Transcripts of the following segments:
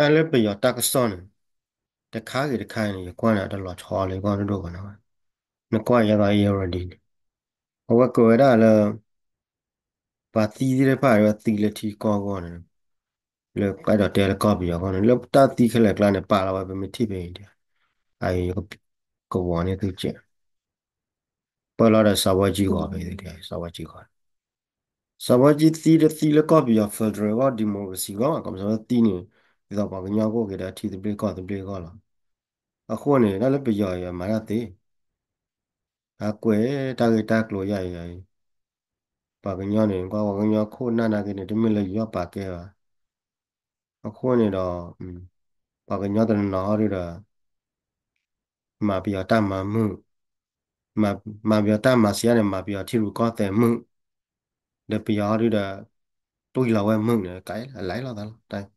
တာလဲပယောတာကစောနတခါကြီးတခါနေကွမ်းလာတော့ချော်လေကွမ်းတို့ကနော်နကွာရပါရရဒီအဝကောရလာပါတီရပါရတီလက်တီကောကောနေလေကတော့တဲလကောပြီးရောကောနေလေတာတီခလက်ကလာနေပါလာပဲမထိပင်တယ်အဲဒီကောဝနေသူကျပေါ်လာတဲ့စာဝကြီးကောပဲတဲ့စာဝကြီးကောစာဝကြီးတီရတီလက်ကောပြီးရောဖက်ဒရယ်ကဒီမိုကရေစီကောအကောင်စားတီနေတယ်ဒါပါကညာကိုကေတာထီတပြေကောတပြေကောလာအခုနေလာလပရရမာရတိအကွယ်တာကေတာကလိုရရပါကညာနေကွာကညာခိုနာနာကနေတမင်လေရပါကဲပါအခုနေတော့ပါကညာတနာရတာမာပြတာမမှုမာမာပြတာမဆီရနေမာပြထီရကောတယ်မှုတပြာရတာတွေးလာဝဲမှုနေကဲလိုက်လာတာတိုင်း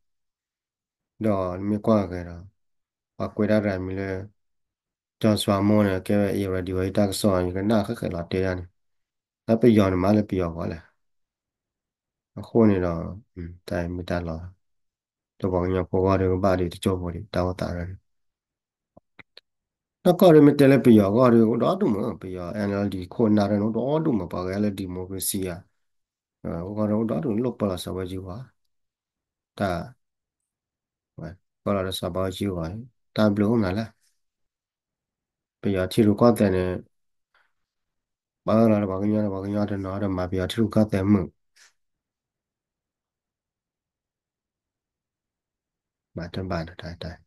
တော့မြကွာခဲ့တော့အကွေရရမီလေကျော်စွာမွန်နဲ့ကဲအေရဒီဝိတက်ဆောင်းကနာခက်ခက်လာတဲရနေအပယောနမလည်းပြောပါလေအခုနေတော့တိုင်မီတာလာတော့ဘာညာပေါ်ပါတယ်ဘာတွေတကြောပေါ်တွေတောင်းတာရတယ်တော့ကော်ရမီတယ်လည်းပြောကော်ရတော့တူမပြော NLD ခိုနာရတော့တူမပါခဲ့လေဒီမိုကရေစီอ่ะဟိုကတော့တော့တူလောက်ပါလာစပွဲကြီးပါဒါကောလာရစဘောကြီးဝါတာဘလုံးမလားပြရချီရကောတဲ့နဲ့ဘာလာဘာကညာဘာကညာတဲ့နာရမှာပြရချီရကောတဲ့မှုဘာတဘာတိုင်တိုင်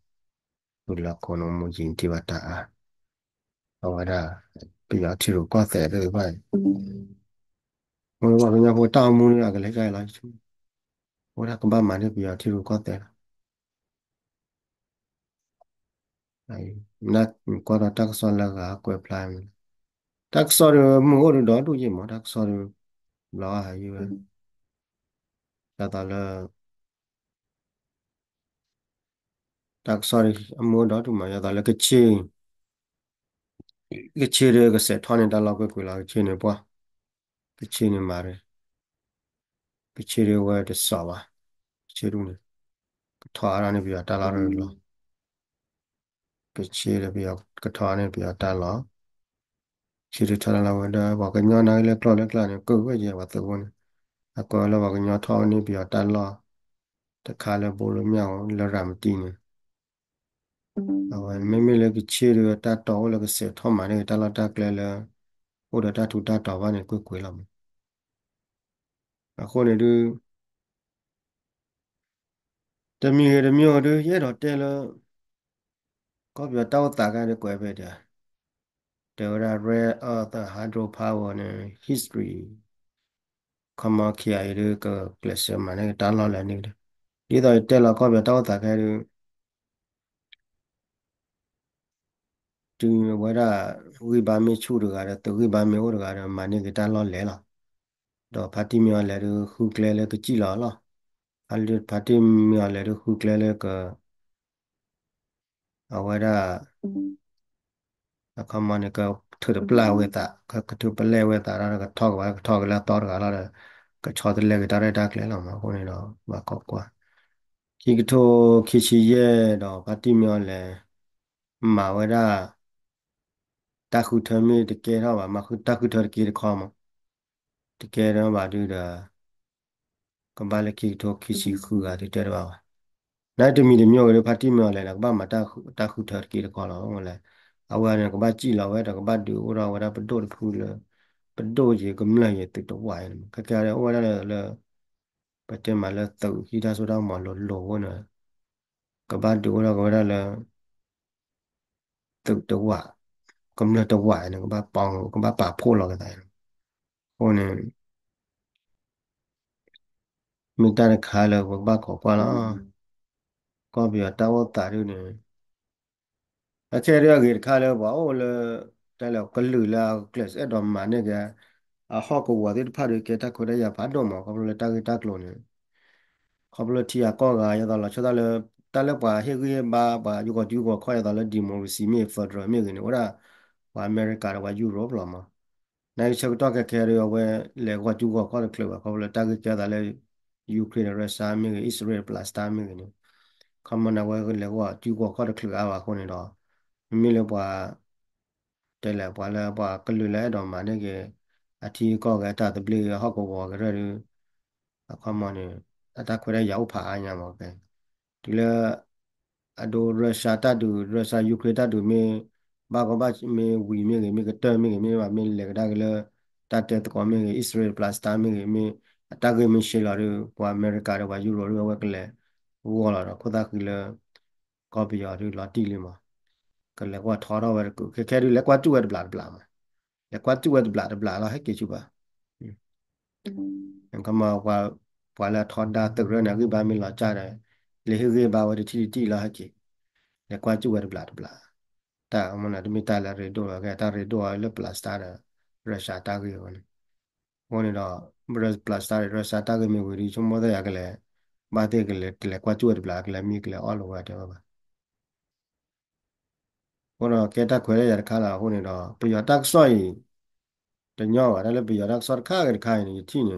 ဘုလကောနမူဂျင်တိဝတာအဝါဒပြရချီရကောတဲ့တွေပါဘာဘာကညာဘောတာမူနေကလေးကလာချူဘောရကဘာမနဲ့ပြရချီရကောတဲ့လားนักกว่าตักสอนละกากวยพลายมันตักสอนหมู่ดอดูจิหมอตักสอนลอหาอยู่ตาตาละตักสอนหมู่ดอดูมายาตาละกะชีကချေရကစထောင်းနေတလောက်ပဲကိုလာချေနေပွားကချေနေမှာရယ်ကချေရဝဲတဆောပါချေရုံးလေကထွာရနေပြတာလာရလို့ကချေရပြကထာနဲ့ပြတလာချေရထလာဝဒဘာကညောနိုင်လက်ကလက်ကလနဲ့ကိုဝဲကြပါသဘုန်းအကောလဘာကညောထောင်းနေပြတလာတခါလဲဘိုးလိုမြောက်လရမတီနေအဝမမေလကချေရတတော်လကစေထောင်းမနဲ့တလာတကလဲလဲဟိုတတူတတော်ဘာနဲ့ကိုကိုလာမအခုနေတူတမီရမျိုးတို့ရဲ့တော့တဲလို့ကောပြောတောက်တာကလည်းကွဲပဲတာ Dora rare earth hydropower နဲ့ history ခမခရိုင်လေးကကလစမနဲ့တန်းလာလည်းနေတယ်ဒီတော့တက်လာကောပြောတောက်တာကလည်းသူဝရဝိဘာမေချူတကရတဝိဘာမေဟောတကရမနိကတလောလဲလာတော့ဖာတိမြောလဲရခုကလဲလဲကကြည်လာလားအလ္လာဖာတိမြောလဲရခုကလဲလဲက awara akamane ka to the pla we ta ka ka to pla we ta ra ka thok wa ka thok la tor ka la ka chaw de le ta re dak le la ma ko ne lo ma ko kwa ki ka to ki chi ye do ka ti myo le ma wa ra ta khu tho me de ke ra ba ma khu ta khu tho de ke de kho ma de ke ra ba du da ka ba le ki to ki chi khu ga de de ba လိုက်တမီတမျိုးလေဖတ်တိမောလေကဘာမတာခုတာခုထားကိရကောလောမလေအဝါနေကဘာကြည်လောဝဲတကဘာဒူဝရဝရပဒိုတခုလေပဒိုရေကမလရေတတဝိုင်ကကြရဝရလေလေပတေမလသုတ်ဟိတာဆိုတော့မလောလောဝနကဘာဒူဝရကဝရလေတုတ်တဝကမလတဝိုင်ကဘာပေါင်ကဘာပါဖို့လောကတိုင်းဟိုနေမိတ္တခါလောဘာကောကွာလား Kopya tawo taru ne. Ache ria gir khale ba o le talo kallu la class e dom mane ga a ho ko wa dit phare ke ta khore ya ba dom ma ko le ta ta klo ne. Ko le ti ya ko ga ya da la chada le ta le ba he ge ba ba yu ko ju ko kho ya da le democracy me federal me ge ne ora wa America ra wa Europe la ma. Nai chok to ke ke ria we le ko ju ko kho le klo ba ko le ta ge ya da le Ukraine Russia me ge Israel plus ta me ge ne. ခမနာဝဲလေကွာကျူကောခတ်ခလူအဝခုန်တော့မိမိလည်းပွာတဲလည်းပွာလည်းပွာကလူလည်းတော့မာနေကအတီကောကတတပလီဟောက်ကောကရရခမနေအတခွေရရောက်ဖာအညာမောပဲဒီလည်းအဒိုရုရှားတတူရုရှားယူကရိန်းတတူမင်းဘာကဘာမင်းဝီမင်းကမင်းကတဲမင်းကမင်းမင်းလည်းကဒါကလည်းတတဲ့ကောမင်းကအစ္စရေးပလတ်စတာမင်းကမင်းအတကမင်းရှေလာရဘွာအမေရိကရဘွာယူရိုရဘွာကလည်းဝေါ်လာတော့ခုသာကူလကောပီယာတို့လာတီလီမှာကလည်းကွာထော်တော့ဝဲကူခဲခဲတို့လည်းကွာတူဝဲဘလာဘလာမှာလည်းကွာတူဝဲဘလာဘလာလာဟဲ့ကေချူပါအင်ကမှာကွာဘွာလာထော်တာတကရနာကိဘာမီလာကြတယ်လေဟိဇေဘာဝတတီတီလာဟဲ့ကေလည်းကွာတူဝဲဘလာဘလာတာအမနာဒမီတာလာရီတို့လာကဲတာရီတို့အလပလတ်စတာရုရှားတာကိရောနေဘောနေတော့ဘရစ်ပလတ်စတာရုရှားတာကိမြေဝီရီချုံမတဲ့ရကလည်း mate gele gele kwa chuột bla gele mi gele all over တယ်ပါဟိုတော့ကဲတက်ခွဲရရခါလာဟိုနေတော့ပြရတက်ဆော့ရင်တညောရတယ်လေပြရတက်ဆော့ခါကခိုင်းနေချင်းနေ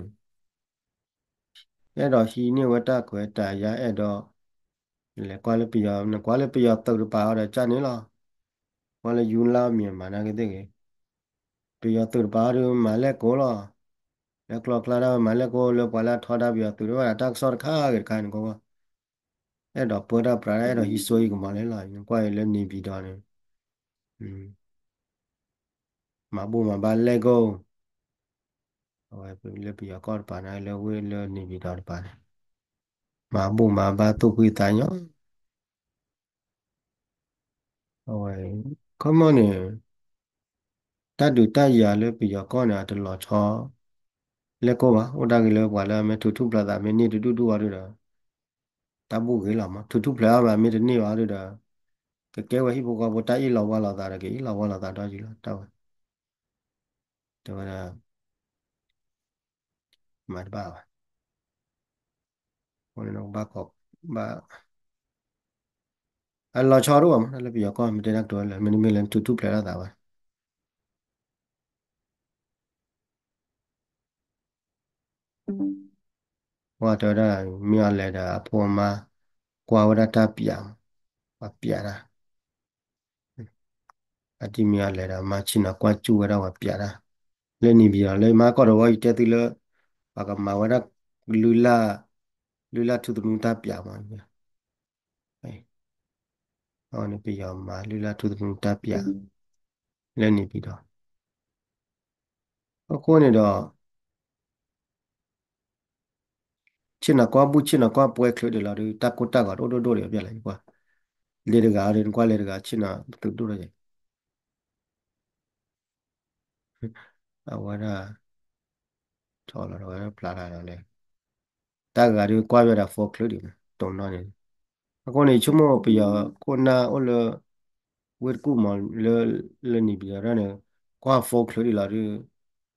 အဲ့တော့ဟီနေဝတက်ခွဲတာရအဲ့တော့လေကွာလေပြရနကွာလေပြရတုတ်ပါရတယ်ကြာနေလားကွာလေယူလာမြန်မာနာကတဲ့ကေပြရတုတ်ပါရမလဲကိုလားแล้วกลอกลาดามาแล้วก็เลือกว่าละทอดาเบียตัวว่าตักสอดข้าเกิดการก็ว่าไอ้ดอกเปิดาปลาไอ้ดอกฮิโซยก็มาเลยล่ะกว่าเลยนี่บีดอนอืมมาบูมาบาเลโกเอาไว้เป็นเลือกปีก่อนปานะแล้วเว้ยเลยนี่บีดอนปานมาบูมาบาตุกุยตายเนาะเอาไว้คอมมอนเนี่ยตัดดูตัดยาเลยปีก่อนน่ะตลอดชอလက်ကောပါဝတ္တကိလောပါလာမေထုထုပလာတာမေနိတုတုတုဝါတို့တာတပုကေလာမထုထုပလာပါမေတနိဝါတို့တာကကဲဝဟိဘောကဘောတိုက်လောဝါလာတာရကေလောဝါလာတာတော့ကြည့်လားတော့တော့ရမတ်ပါပါဟိုနော်ဘာကောဘာအလောချောရောမလားပြောကောမတင်တော့လဲမင်းမင်းလန်တူတူပြလာတာပါဝါတော်တာမြော်လဲတာအပေါ်မှာကွာဝရတာပြာပြာတာအတိမြော်လဲတာမချင်းတော့ကွာကျူဝရဝပြာတာလဲနေပြီးတော့လဲမကောတော့ဝိတက်သီလဘာကမဝရလူလာလူလာသူသူတာပြာမှာအဲဟောနေပြီးတော့မလူလာသူသူတာပြာလဲနေပြီးတော့အခုနေတော့ချင်နာကွာဘူးချင်နာကွာပွဲခလို့တယ်လာတို့တကုတ်တကတော့တို့တို့တွေပြလိုက်ကွာလေတကာရင်ကွာလေတကာချင်နာတို့တို့တွေအဝရတော်လာတော့ပလာလာတော့လေတကရီကွာပြတာဖော်ခလို့တယ်တုံတော့နေအခုနေချုံမပြကိုနာဟိုလဝတ်ကူမလလနေပြရနေကွာဖော်ခလို့တယ်လာတို့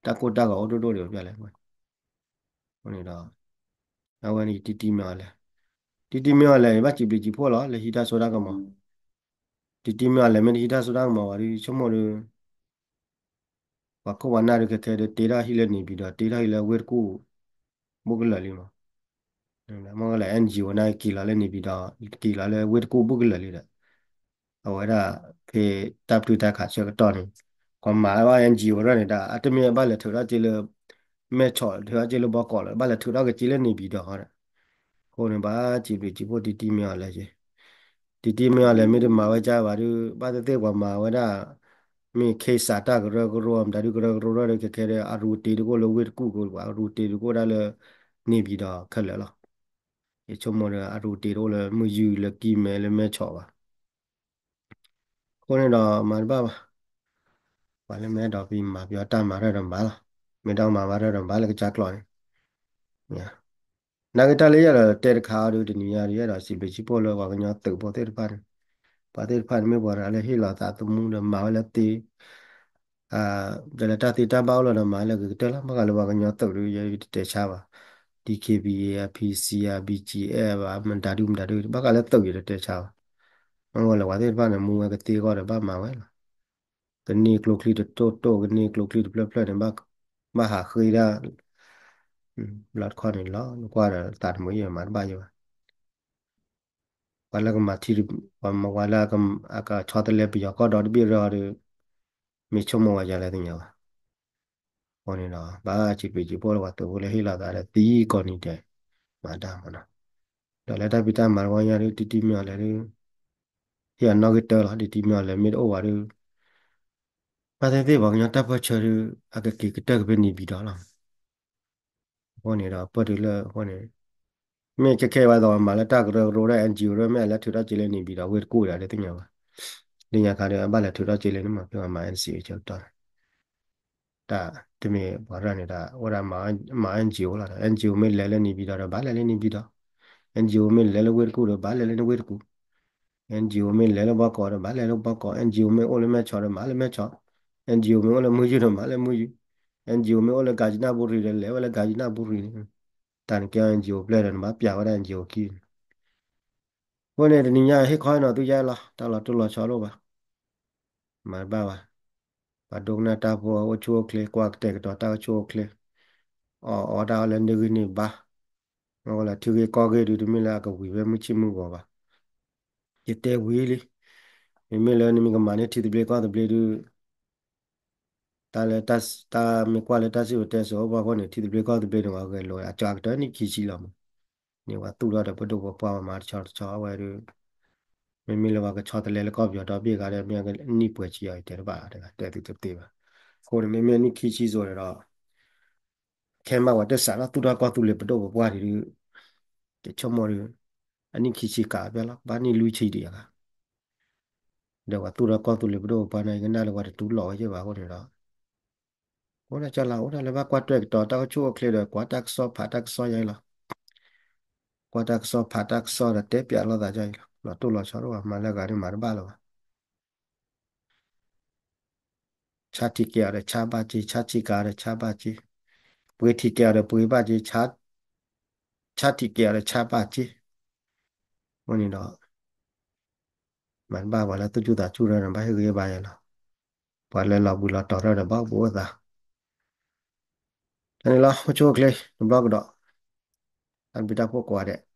တကုတ်တကတော့တို့တို့တွေပြလိုက်ကွာဟိုနေတော့ awani titi miala titi miala ba chi biji phola le hita soda ka ma titi miala me hita soda ka ma wari chomo le ba ko wana re ke de tera hi le ni bi da tera hi le wer ku bugla le ma na ma la ngo na ki la le ni bi da ki la le wer ku bugla le da awara ke tap tu ta kha che ka ton ကမာဝအန်ဂျီဝရနေတာအတမီဘာလက်ထရတီလမဲ့ချော်ဒီကကြည့်လို့ဘောကော်လဲဘာလဲထူတော့ကကြည့်လဲနေပြီးတော့ဟောတယ်ကိုနေပါကြည့်ပြီးကြည့်ဖို့တီတီမြော်လဲရေတီတီမြော်လဲမြေမှာဝဲကြပါသူဘာတဲ့တဲ့ကွာမှာဝဲတာမိခေစာတာကရကရောမ်ဒါရုကရကရောရကခဲရအရူတီကိုလိုဝဲကူကိုကွာရူတီကိုဒါလဲနေပြီးတော့ခက်လဲလားဒီချုံမရအရူတီတော့လဲမယူလကီမဲလဲမဲ့ချော်ပါကိုနေတော့မာပါပါဘာလဲမဲ့တော့ပြီးမှာပြောတာမာရတော့မာလားမေတောင်းမှာဘာတော့ဘာလဲကြာကလောင်းညာနာဂတလေးရတော့တဲ့တခါတို့ဒီနေရာတွေရတော့စီပချီပေါ်လောကကညတုပ်ပေါ်တဲ့တပါပါတဲ့ဖန်မေပေါ်ရလဲဟိလာတာတမှုတော့မာလဲတီအာဒလတာတီတပေါလောတော့မာလဲကတလာမကလောကညတုပ်လို့ရတဲ့ချပါ DKBA PCA BGA ဘာမတာဒုမတာဒုဘာကလည်းတုပ်ရတဲ့ချပါမဟုတ်လားဝါသေးပါနဲ့မူဝကတိကောတော့ဘာမှဝဲလားတနေ့ကလုတ်ကလီတော့တော့ကနေကလုတ်ကလီတော့ပလက်ပလက်နဲ့ဘာမဟာခိရာလတ်ခွန်လောကွာတာမွေးရမှာဘာယောဝါလကမသီပမဝါလကမအကချောတလေပြောကဒေါ်ပြရရမေချုံမဝါကြလည်းတင်ရပါဟောနေတော့ဘာချီပီချီပေါ်တော့တူလေဟိလာတာလေတီကောနီတဲ့မာတာမနာဒေါ်လက်တပိတမာဝါရတီတီမြော်လေဟိယနော့ဂီတောလာတီတီမြော်လေမေအိုဝါရီပါတယ်သေးပါညတပ်ဖတ်ချရအကကိကတကပဲနေပြီးတော့လားဘောနေတော့ပတ်တယ်လဘောနေမြင့်ချက်ခဲပါတော့မလာတကရရိုတဲ့ NGO ရမဲ့လက်ထူတော့ကြည်လဲနေပြီးတော့ဝေကိုရတယ်တင်ရပါလင်ရခါတယ်အပလက်ထူတော့ကြည်လဲနေမှာပြောမှာ NGO ချက်တော့တာတမေဘာရနေတာဟိုရမှာမ NGO လာတာ NGO မဲ့လဲလဲနေပြီးတော့ဘာလဲလဲနေပြီးတော့ NGO မဲ့လဲလဲဝေကိုတော့ဘာလဲလဲနေဝေကို NGO မဲ့လဲလဲဘောကောတော့ဘာလဲလဲဘောကော NGO မဲ့အိုလဲမဲ့ချော်တော့ဘာလဲမဲ့ချော် NGO में वाला मुझे तो माले मुझे NGO में वाला गाजना बोल रही है वाला गाजना बोल रही है तान क्या NGO प्लेयर है ना प्यार वाला NGO की वो ने दुनिया है खाए ना तू जाए ला ताला तू ला चालो बा मार बाबा बादों ना तापो वो चोक ले क्वाक टेक तो ताऊ चोक ले और और डाल लेने की नहीं बा वो ला ठीक है कॉगे दूध मिला का वीवे मुझे मुंगा बा ये ते वीली मिला नहीं मिला माने ठीक ब्लेक आ तो ब्लेक taletas ta mi qualitas yo te so ba ko ni ti de ko de be no ga lo ya cha ta ni ki chi lo ma ni wa tu la de bo do bo pa ma cha cha wa ru mi mi lo ga cha de le ko bi do bi ga de mi ga ni pwe chi ya de ba de ga de tu tu te ba ko ni mi ni ki chi so de lo ke ma wa de sa la tu da ko tu le bo do bo pa ri ru de cho mo ru ani ki chi ka ba la ba ni lu chi de ga de wa tu da ko tu le bo do pa na ga na lo wa de tu lo ye ba ko de lo Ora chala ora leba kwa tuek to ta chu kle de kwa tak so pha tak so yai la. Kwa tak so pha tak so da te pya la da jai la. La tu la charo ma la ga ri mar ba la. Cha ti kya re cha ba ji cha chi ka re cha ba ji. Pwe ti kya re pwe ba ji cha cha ti kya re cha ba ji. Mo ni no. Mar ba wala tu ju da chu ra ba he ge ba ya la. Ba le la bu la to ra da ba bo da. Nên lo, có chua kì, nó blog đó, ăn bị đau quá quá đấy.